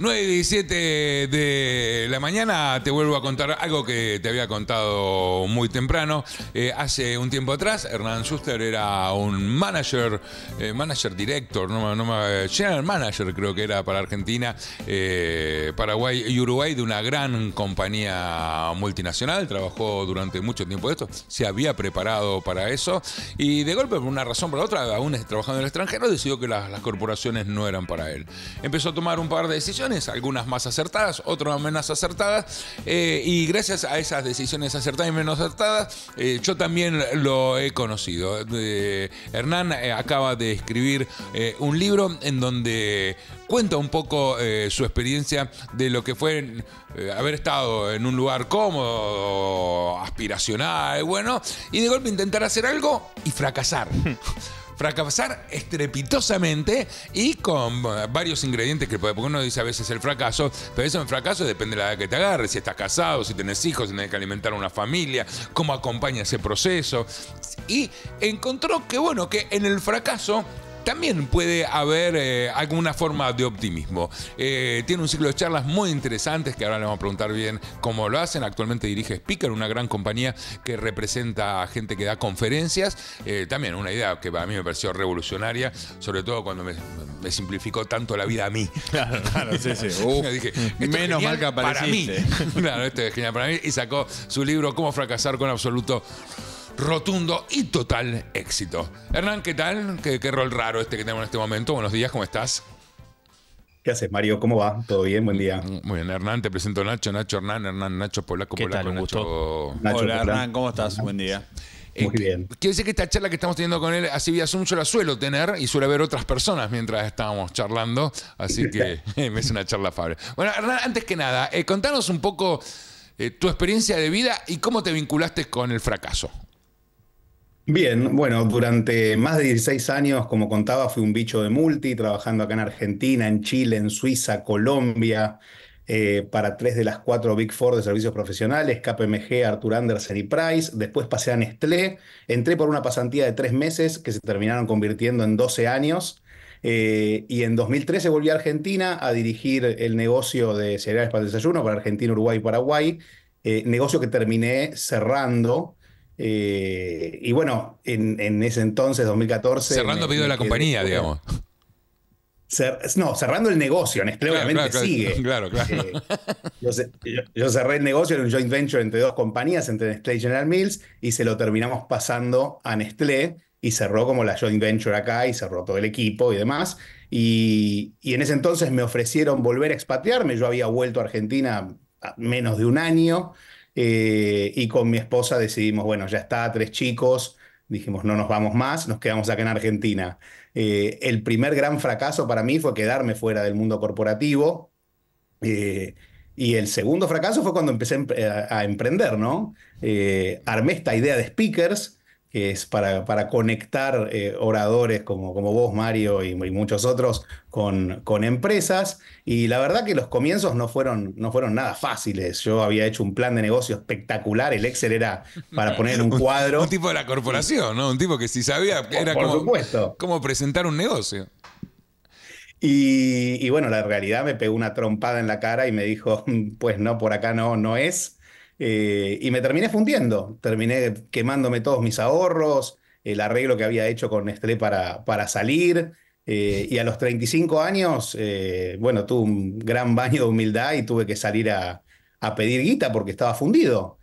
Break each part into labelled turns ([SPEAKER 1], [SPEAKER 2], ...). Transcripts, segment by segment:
[SPEAKER 1] 9 y 17 de la mañana te vuelvo a contar algo que te había contado muy temprano. Eh, hace un tiempo atrás, Hernán Schuster era un manager, eh, manager director, no, general manager creo que era para Argentina, eh, Paraguay y Uruguay de una gran compañía multinacional. Trabajó durante mucho tiempo esto, se había preparado para eso y de golpe, por una razón por la otra, aún trabajando en el extranjero, decidió que las corporaciones no eran para él. Empezó a tomar un par de decisiones algunas más acertadas, otras menos acertadas, eh, y gracias a esas decisiones acertadas y menos acertadas, eh, yo también lo he conocido. Hernán eh, acaba de escribir un libro en donde cuenta un poco su experiencia de lo que fue haber estado en un lugar cómodo, aspiracional, bueno, y de golpe intentar hacer algo y fracasar. fracasar estrepitosamente y con eh, varios ingredientes que puede, porque uno dice a veces el fracaso, pero eso en fracaso depende de la edad que te agarres, si estás casado, si tenés hijos, si tenés que alimentar una familia, cómo acompaña ese proceso. Y encontró que, bueno, que en el fracaso también puede haber eh, alguna forma de optimismo. Eh, tiene un ciclo de charlas muy interesantes que ahora le vamos a preguntar bien cómo lo hacen. Actualmente dirige Speaker, una gran compañía que representa a gente que da conferencias. Eh, también una idea que para mí me pareció revolucionaria, sobre todo cuando me, simplificó tanto la vida a mí. Claro, claro, sí, sí. menos mal que Para claro, esto es genial para mí. Y sacó su libro Cómo fracasar con absoluto rotundo y total éxito. Hernán, ¿qué tal? ¿Qué, rol raro este que tenemos en este momento? Buenos días, ¿cómo estás? ¿Qué haces, Mario? ¿Cómo va? ¿Todo bien? Buen día. Muy bien, Hernán, te presento a Nacho, Nacho Hernán, Hernán, Nacho Polaco, Polaco, Nacho... Hernán, ¿cómo estás? Buen día. Muy eh, bien. Quiero decir que esta charla que estamos teniendo con él, así vía Zoom, yo la suelo tener y suele haber otras personas mientras estábamos charlando, así que me es una charla fable. Bueno, Hernán, antes que nada, eh, contanos un poco eh, tu experiencia de vida y cómo te vinculaste con el fracaso.
[SPEAKER 2] Bien, bueno, durante más de 16 años, como contaba, fui un bicho de multi, trabajando acá en Argentina, en Chile, en Suiza, Colombia, eh, para tres de las cuatro Big Four de servicios profesionales, KPMG, Arthur Andersen y Price. Después pasé a Nestlé, entré por una pasantía de tres meses que se terminaron convirtiendo en 12 años. Eh, y en 2013 volví a Argentina a dirigir el negocio de cereales para el desayuno para Argentina, Uruguay y Paraguay, eh, negocio que terminé cerrando eh, y bueno, en, ese entonces, 2014. Cerrando el pedido de la compañía, digamos. no, cerrando el negocio, Nestlé obviamente sigue. Claro, claro. Eh, yo, cerré el negocio en un joint venture entre dos compañías, entre Nestlé y General Mills, y se lo terminamos pasando a Nestlé y cerró como la joint venture acá y cerró todo el equipo y demás. Y, y en ese entonces me ofrecieron volver a expatriarme. Yo había vuelto a Argentina menos de un año. Eh, y con mi esposa decidimos, bueno, ya está, tres chicos, dijimos, no nos vamos más, nos quedamos acá en Argentina. Eh, el primer gran fracaso para mí fue quedarme fuera del mundo corporativo. Eh, y el segundo fracaso fue cuando empecé a emprender, ¿no? armé esta idea de speakers que es para, para conectar eh, oradores como, como vos, Mario, y, muchos otros con, con, empresas. Y la verdad que los comienzos no fueron, no fueron nada fáciles. Yo había hecho un plan de negocio espectacular. El
[SPEAKER 1] Excel era para poner un cuadro. un, tipo de la corporación, ¿no? Un tipo que si sabía era como, cómo presentar un negocio. Y, y bueno, la realidad me pegó
[SPEAKER 2] una trompada en la cara y me dijo, mm, pues no, por acá no, no es. Eh, y me terminé fundiendo, terminé quemándome todos mis ahorros, el arreglo que había hecho con Nestlé para, para salir. Eh, y a los 35 años, eh, bueno, tuve un gran baño de humildad y tuve que salir a, pedir guita porque estaba fundido.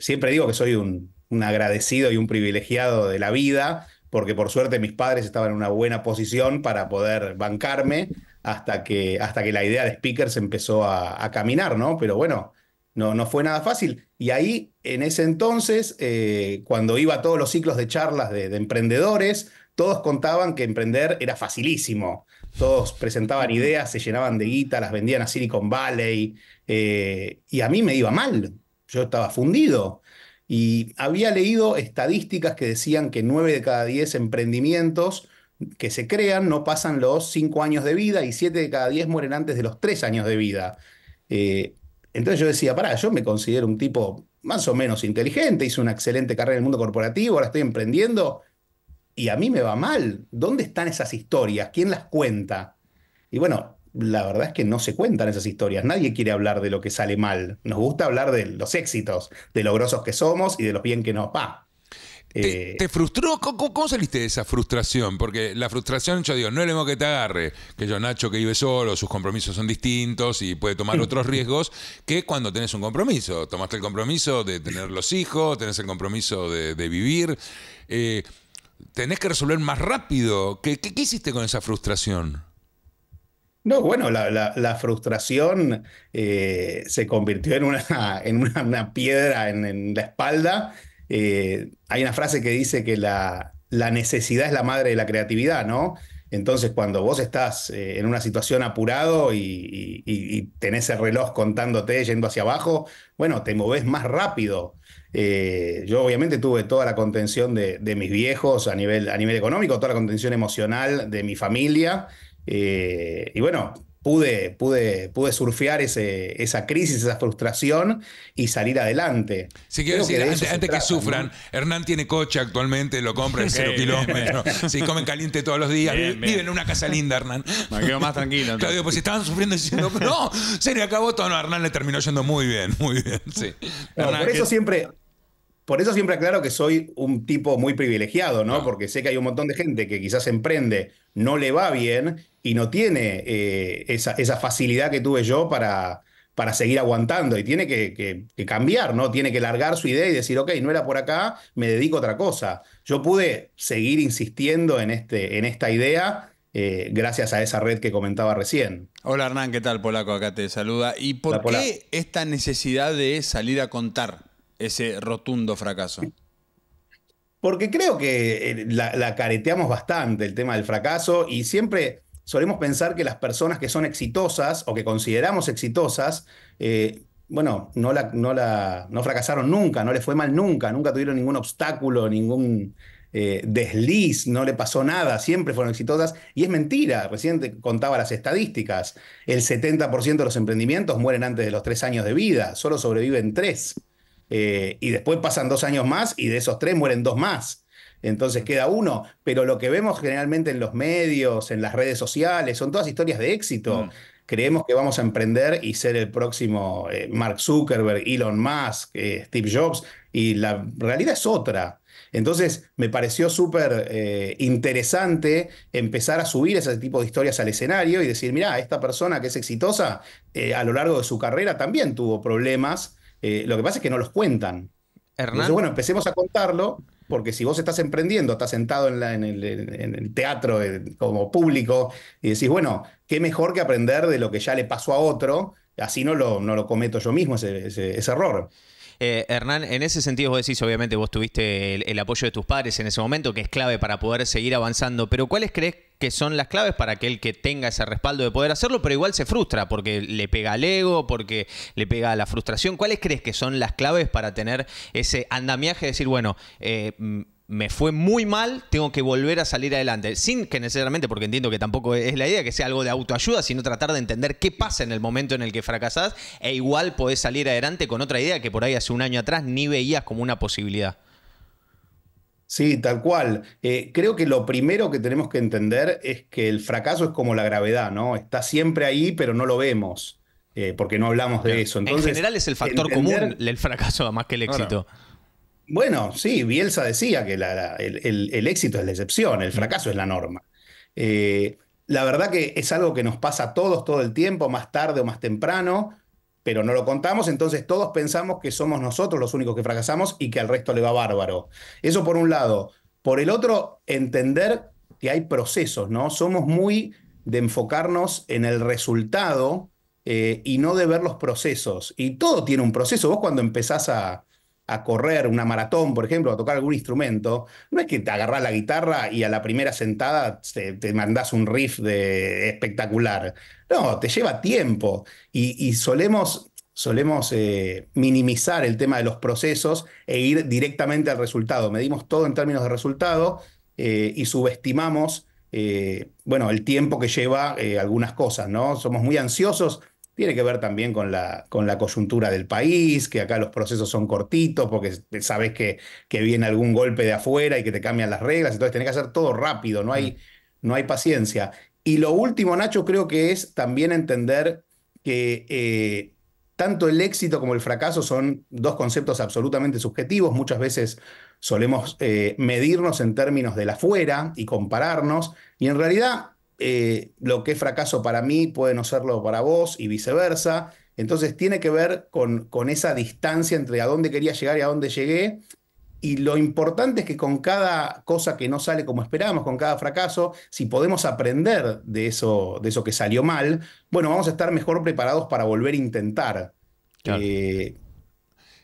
[SPEAKER 2] siempre digo que soy un, agradecido y un privilegiado de la vida, porque por suerte mis padres estaban en una buena posición para poder bancarme hasta que, hasta que la idea de Speakers empezó a, caminar, ¿no? Pero bueno, no, fue nada fácil. Y ahí, en ese entonces, eh, cuando iba a todos los ciclos de charlas de, emprendedores, todos contaban que emprender era facilísimo. Todos presentaban ideas, se llenaban de guita, las vendían a Silicon Valley. Eh, y a mí me iba mal. Yo estaba fundido. Y había leído estadísticas que decían que 9 de cada 10 emprendimientos que se crean no pasan los 5 años de vida y 7 de cada 10 mueren antes de los 3 años de vida. Eh, entonces yo decía, pará, yo me considero un tipo más o menos inteligente, hice una excelente carrera en el mundo corporativo, ahora estoy emprendiendo y a mí me va mal. ¿Dónde están esas historias? ¿Quién las cuenta? Y bueno, la verdad es que no se cuentan esas historias. Nadie quiere hablar de lo que sale mal. Nos gusta hablar de los éxitos, de lo grosos que somos y de los bien que nos va.
[SPEAKER 1] Eh, ¿Te, frustró? ¿Cómo, saliste de esa frustración? Porque la frustración, yo digo, no es lo mismo que te agarre, que yo, Nacho, que vive solo, sus compromisos son distintos y puede tomar otros riesgos, que cuando tenés un compromiso. Tomaste el compromiso de tener los hijos, tenés el compromiso de, vivir. Eh, tenés que resolver más rápido. ¿Qué, hiciste con esa frustración?
[SPEAKER 2] No, bueno, la, frustración eh, se convirtió en una, en una, piedra en la espalda eh, hay una frase que dice que la, la, necesidad es la madre de la creatividad, ¿no? Entonces, cuando vos estás eh, en una situación apurado y, tenés el reloj contándote yendo hacia abajo, bueno, te moves más rápido. Eh, yo obviamente tuve toda la contención de, de, mis viejos a nivel, a nivel económico, toda la contención emocional de mi familia. y bueno, pude, pude, pude surfear esa crisis, esa frustración y salir adelante.
[SPEAKER 1] Sí, quiero decir, gente antes, que sufran, Hernán tiene coche actualmente, lo compra en cero kilómetros, sí, comen caliente todos los días, viven en una casa linda, Hernán. Me quedo más tranquilo. ¿no? Claro, pues estaban sufriendo diciendo, no, se le acabó todo, no, Hernán le terminó yendo muy bien, muy bien, sí. por eso
[SPEAKER 2] siempre por eso siempre aclaro que soy un tipo muy privilegiado, ¿no? Ah. Porque sé que hay un montón de gente que quizás emprende, no le va bien y no tiene eh, esa, facilidad que tuve yo para, para seguir aguantando y tiene que, cambiar, ¿no? Tiene que largar su idea y decir, ok, no era por acá, me dedico a otra cosa. Yo pude seguir insistiendo en, este, en esta idea. Eh, gracias a esa red que comentaba recién. Hola Hernán, ¿qué tal Polaco? Acá te saluda. ¿Y por qué esta necesidad de salir a contar
[SPEAKER 1] ese rotundo fracaso?
[SPEAKER 2] Porque creo que eh, la, careteamos bastante el tema del fracaso y siempre solemos pensar que las personas que son exitosas o que consideramos exitosas, eh, bueno, no, la, no, la, fracasaron nunca, no les fue mal nunca, nunca tuvieron ningún obstáculo, ningún, eh, desliz, no le pasó nada, siempre fueron exitosas. Y es mentira, recién contaba las estadísticas, el 70% de los emprendimientos mueren antes de los tres años de vida, solo sobreviven tres. Eh, y después pasan dos años más y de esos tres mueren dos más. Entonces queda uno, pero lo que vemos generalmente en los medios, en las redes sociales, son todas historias de éxito. Mm. Creemos que vamos a emprender y ser el próximo eh, Mark Zuckerberg, Elon Musk, eh, Steve Jobs, y la realidad es otra. Entonces me pareció súper interesante empezar a subir ese tipo de historias al escenario y decir, mira, esta persona que es exitosa a lo largo de su carrera también tuvo problemas eh, lo que pasa es que no los cuentan. Hernán. Entonces, bueno, empecemos a contarlo, porque si vos estás emprendiendo, estás sentado en, el, teatro como público y decís, bueno, qué mejor que aprender de lo que ya le pasó a otro, así no lo, no lo cometo yo mismo ese, ese, error. Eh, Hernán, en ese sentido vos decís, obviamente vos tuviste el, el, apoyo de tus padres en ese momento, que es clave para poder seguir avanzando, pero ¿cuáles crees que son las claves para aquel que tenga ese respaldo de poder hacerlo, pero igual se frustra porque le pega al ego, porque le pega a la frustración. ¿Cuáles crees que son las claves para tener ese andamiaje de decir, bueno, eh, me fue muy mal, tengo que volver a salir adelante. Sin que necesariamente, porque entiendo que tampoco es la idea que sea algo de autoayuda, sino tratar de entender qué pasa en el momento en el que fracasás e igual podés salir adelante con otra idea que por ahí hace un año atrás ni veías como una posibilidad. Sí, tal cual. Eh, creo que lo primero que tenemos que entender es que el fracaso es como la gravedad, ¿no? Está siempre ahí, pero no lo vemos, eh, porque no hablamos de eso. en general es el factor común el fracaso más que el éxito. Bueno. sí, Bielsa decía que el, éxito es la excepción, el fracaso es la norma. Eh, la verdad que es algo que nos pasa a todos todo el tiempo, más tarde o más temprano pero no lo contamos, entonces todos pensamos que somos nosotros los únicos que fracasamos y que al resto le va bárbaro. Eso por un lado. Por el otro, entender que hay procesos, ¿no? Somos muy de enfocarnos en el resultado eh, y no de ver los procesos. Y todo tiene un proceso. Vos cuando empezás a, a correr una maratón, por ejemplo, a tocar algún instrumento, no es que te agarras la guitarra y a la primera sentada te, mandas un riff de espectacular. No, te lleva tiempo y, solemos, solemos eh, minimizar el tema de los procesos e ir directamente al resultado. Medimos todo en términos de resultado eh, y subestimamos eh, bueno, el tiempo que lleva algunas cosas, ¿no? Somos muy ansiosos tiene que ver también con la, con la coyuntura del país, que acá los procesos son cortitos porque sabes que, que viene algún golpe de afuera y que te cambian las reglas, entonces tenés que hacer todo rápido, no hay, mm. no hay paciencia. Y lo último, Nacho, creo que es también entender que eh, tanto el éxito como el fracaso son dos conceptos absolutamente subjetivos. Muchas veces solemos eh, medirnos en términos de la y compararnos, y en realidad eh, lo que es fracaso para mí puede no serlo para vos y viceversa. Entonces tiene que ver con, con esa distancia entre a dónde quería llegar y a dónde llegué. Y lo importante es que con cada cosa que no sale como esperábamos, con cada fracaso, si podemos aprender de eso, de eso que salió mal, bueno, vamos a estar mejor preparados para volver a intentar. Eh,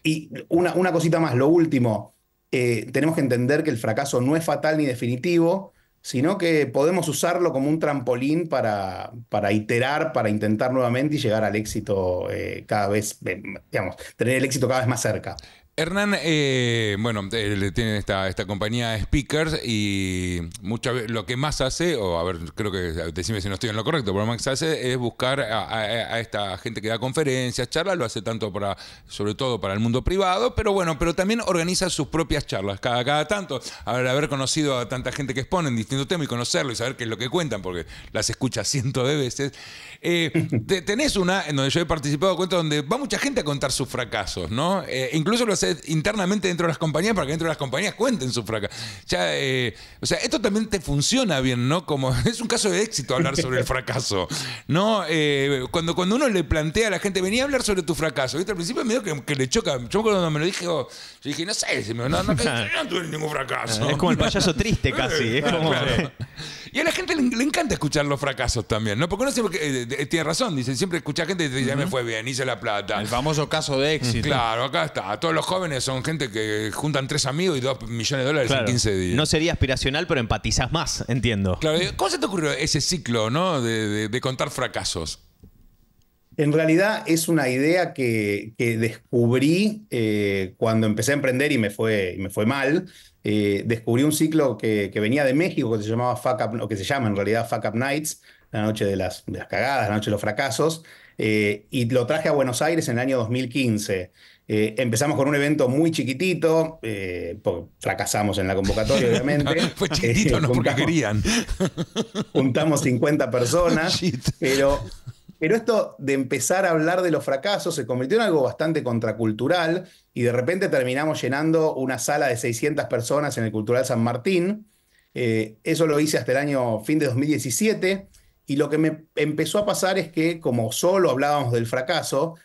[SPEAKER 2] y una, cosita más, lo último, eh, tenemos que entender que el fracaso no es fatal ni definitivo, sino que podemos usarlo como un trampolín para, iterar, para intentar nuevamente y llegar al éxito eh, cada vez, eh, digamos, tener el éxito cada vez más cerca.
[SPEAKER 1] Hernán, eh, bueno, eh, tiene esta, compañía de Speakers y muchas lo que más hace, o a ver, creo que decime si no estoy en lo correcto, pero lo más hace es buscar a, esta gente que da conferencias, charlas, lo hace tanto para, sobre todo para el mundo privado, pero bueno, pero también organiza sus propias charlas cada, cada tanto. haber conocido a tanta gente que exponen distintos temas y conocerlo y saber qué es lo que cuentan, porque las escucha cientos de veces, eh, tenés una en donde yo he participado, cuenta donde va mucha gente a contar sus fracasos, ¿no? incluso los internamente dentro de las compañías para que dentro de las compañías cuenten su fracaso. Ya, eh, o sea, esto también te funciona bien, ¿no? Como es un caso de éxito hablar sobre el fracaso, ¿no? Eh, cuando, cuando uno le plantea a la gente, venía a hablar sobre tu fracaso, ¿viste? Al principio me dio que, le choca. Yo cuando me lo dije, oh, yo dije, no sé, no, no, tuve ningún fracaso. Es como el payaso triste casi. Es como... Y a la gente le, encanta escuchar los fracasos también, ¿no? Porque uno siempre, eh, tiene razón, dice, siempre escucha gente que dice, ya me fue bien, hice la plata. El famoso caso de mm, éxito. Claro, acá está. Todos los jóvenes son gente que juntan tres amigos y dos millones de dólares en 15 días. No sería aspiracional, pero empatizas más, entiendo. Claro, ¿cómo se te ocurrió ese ciclo, ¿no? de contar fracasos.
[SPEAKER 2] En realidad es una idea que, que descubrí eh, cuando empecé a emprender y me fue, me fue mal. Eh, descubrí un ciclo que, que, venía de México que se llamaba Fuck Up, o que se llama en realidad Fuck Up Nights, la noche de las, las cagadas, la noche de los fracasos, eh, y lo traje a Buenos Aires en el año 2015. empezamos con un evento muy chiquitito, fracasamos en la convocatoria, obviamente. Fue chiquitito, no porque querían. juntamos 50 personas, pero pero esto de empezar a hablar de los fracasos se convirtió en algo bastante contracultural y de repente terminamos llenando una sala de 600 personas en el Cultural San Martín. Eh, eso lo hice hasta el año fin de 2017 y lo que me empezó a pasar es que como solo hablábamos del fracaso,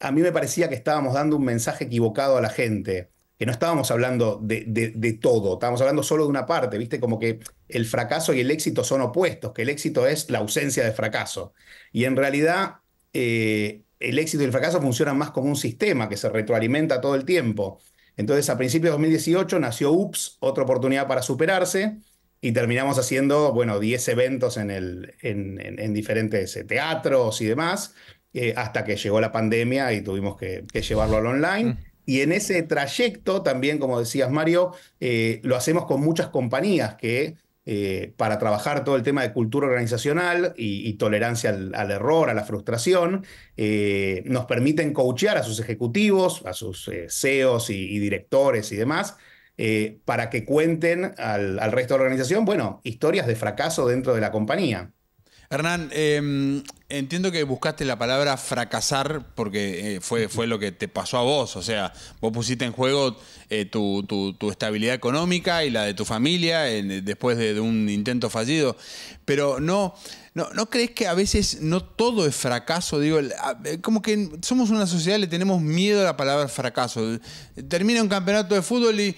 [SPEAKER 2] a mí me parecía que estábamos dando un mensaje equivocado a la gente que no estábamos hablando de, todo, estábamos hablando solo de una parte, ¿viste? Como que el fracaso y el éxito son opuestos, que el éxito es la ausencia de fracaso. Y en realidad eh, el éxito y el fracaso funcionan más como un sistema que se retroalimenta todo el tiempo. Entonces, a principios de 2018 nació UPS, otra oportunidad para superarse, y terminamos haciendo, bueno, 10 eventos en, el, en, diferentes eh, teatros y demás, eh, hasta que llegó la pandemia y tuvimos que, llevarlo al online. Mm. Y en ese trayecto también, como decías Mario, eh, lo hacemos con muchas compañías que eh, para trabajar todo el tema de cultura organizacional y, tolerancia al, error, a la frustración, eh, nos permiten coachear a sus ejecutivos, a sus CEOs y, directores y demás, para que cuenten al, al resto de la organización, bueno, historias de fracaso dentro de la compañía.
[SPEAKER 1] Hernán, em, entiendo que buscaste la
[SPEAKER 2] palabra fracasar porque eh, fue, fue lo que te pasó a vos. O sea, vos pusiste en juego eh, tu, estabilidad económica y la de tu familia después de, un intento fallido. Pero no, no, crees que a veces no todo es fracaso? Digo, eh, como que somos una sociedad le tenemos miedo a la palabra fracaso. Termina un campeonato de fútbol y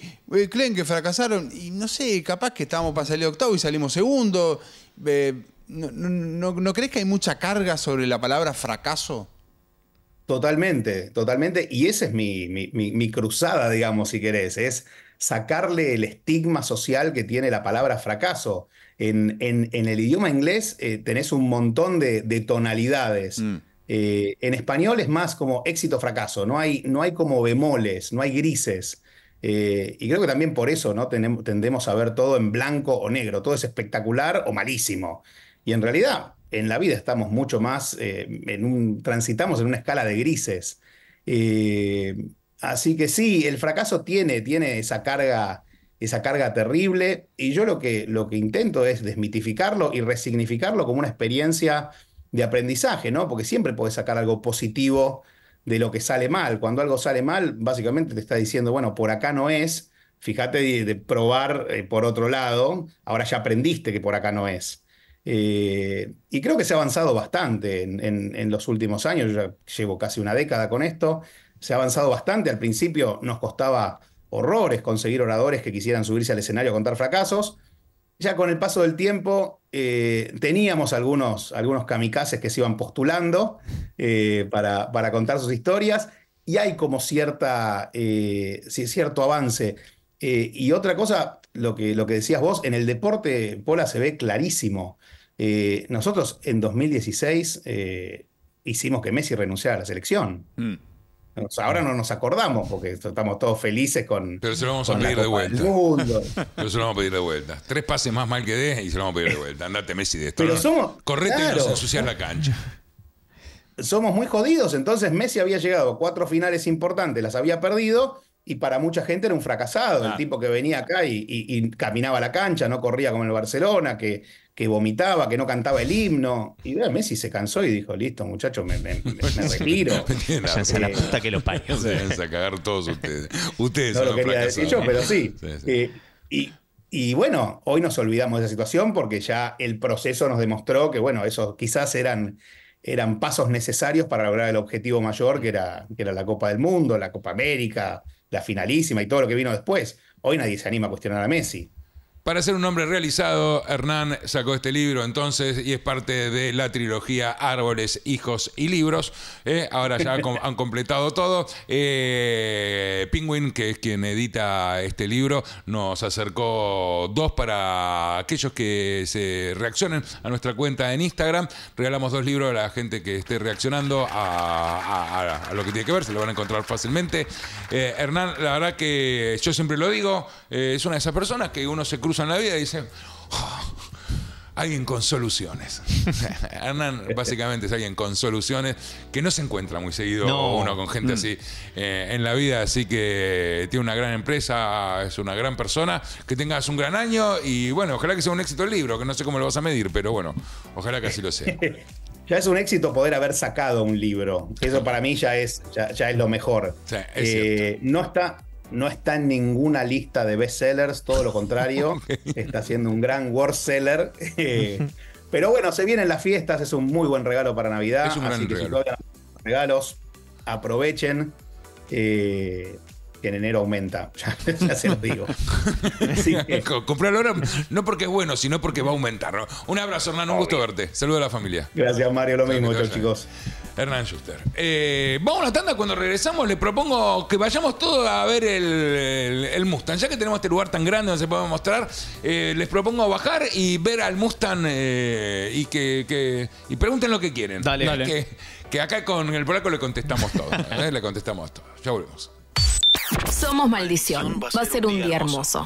[SPEAKER 2] creen que fracasaron. Y no sé, capaz que estábamos para salir octavo y salimos segundo. ¿no, crees que hay mucha carga sobre la palabra fracaso? Totalmente, totalmente. Y esa es mi, cruzada, digamos, si querés, es sacarle el estigma social que tiene la palabra fracaso. En, el idioma inglés eh, tenés un montón de, tonalidades. Mm. Eh, en español es más como éxito-fracaso, no hay, como bemoles, no hay grises. Eh, y creo que también por eso ¿no? tendemos a ver todo en blanco o negro, todo es espectacular o malísimo. Y en realidad, en la vida estamos mucho más, eh, en un, transitamos en una escala de grises. Eh, así que sí, el fracaso tiene, tiene esa carga esa carga terrible y yo lo que, lo que intento es desmitificarlo y resignificarlo como una experiencia de aprendizaje, ¿no? Porque siempre puedes sacar algo positivo de lo que sale mal. Cuando algo sale mal, básicamente te está diciendo, bueno, por acá no es, fíjate de, probar eh, por otro lado, ahora ya aprendiste que por acá no es. Eh, y creo que se ha avanzado bastante en, los últimos años, yo llevo casi una década con esto, se ha avanzado bastante, al principio nos costaba horrores conseguir oradores que quisieran subirse al escenario a contar fracasos, ya con el paso del tiempo eh, teníamos algunos, algunos kamikazes que se iban postulando eh, para, para, contar sus historias y hay como cierta, cierto avance. Eh, y otra cosa, lo que, lo que decías vos, en el deporte, Pola, se ve clarísimo. Eh, nosotros en 2016 eh, hicimos que Messi renunciara a la selección. Mm. ahora no nos acordamos porque estamos todos felices
[SPEAKER 1] con. Pero se lo vamos a pedir de vuelta. Pero se lo vamos a pedir de vuelta. Tres pases más mal que dé y se lo vamos a pedir de vuelta. Andate, Messi, de esto. Correte y nos ensuciar la cancha.
[SPEAKER 2] Somos muy jodidos. Entonces, Messi había llegado a cuatro finales importantes, las había perdido y para mucha gente era un fracasado, el tipo que venía acá y, y, caminaba la cancha, no corría como el Barcelona, que, que vomitaba, que no cantaba el himno. Y Messi se cansó y dijo, listo, muchachos, me, me,
[SPEAKER 1] retiro. Váyanse la puta que los paños. Váyanse a cagar todos ustedes. Ustedes no lo quería decir yo, pero sí.
[SPEAKER 2] Eh, y, y bueno, hoy nos olvidamos de esa situación porque ya el proceso nos demostró que, bueno, esos quizás eran eran pasos necesarios para lograr el objetivo mayor que era, que era la Copa del Mundo, la Copa América, la finalísima y todo lo que vino después. Hoy nadie se anima a cuestionar a Messi.
[SPEAKER 1] Para ser un hombre realizado, Hernán sacó este libro entonces y es parte de la trilogía Árboles, Hijos y Libros. Eh, ahora ya han completado todo. Eh, Penguin, que es quien edita este libro, nos acercó dos para aquellos que se reaccionen a nuestra cuenta en Instagram. Regalamos dos libros a la gente que esté reaccionando a, lo que tiene que ver, se lo van a encontrar fácilmente. Eh, Hernán, la verdad que yo siempre lo digo, eh, es una de esas personas que uno se en la vida y dicen, oh, alguien con soluciones. Hernán básicamente es alguien con soluciones que no se encuentra muy seguido uno con gente mm. así eh, en la vida, así que tiene una gran empresa, es una gran persona, que tengas un gran año y bueno, ojalá que sea un éxito el libro, que no sé cómo lo vas a medir, pero bueno, ojalá que así lo sea.
[SPEAKER 2] Ya es un éxito poder haber sacado un libro. Eso para mí ya es, ya, es lo mejor. Eh, no está, no está en ninguna lista de bestsellers, todo lo contrario, está siendo un gran worst seller. Pero bueno, se vienen las fiestas, es un muy buen regalo para Navidad. Es así que si todavía regalos, aprovechen. Eh, que en enero aumenta,
[SPEAKER 1] ya, se los digo. ahora, no porque es bueno, sino porque va a aumentar. Un abrazo, Hernán, un ah, gusto verte. Saludos a la familia.
[SPEAKER 2] Gracias, Mario, lo mismo, chicos. Hernán
[SPEAKER 1] Schuster. Eh, vamos a la tanda. Cuando regresamos, les propongo que vayamos todos a ver el, Mustang. Ya que tenemos este lugar tan grande donde se puede mostrar, eh, les propongo bajar y ver al Mustang eh, y que, y pregunten lo que quieren. Dale, dale. Que, que, acá con el polaco le contestamos todo. le contestamos todo. Ya volvemos.
[SPEAKER 2] Somos maldición. Va a ser un día hermoso.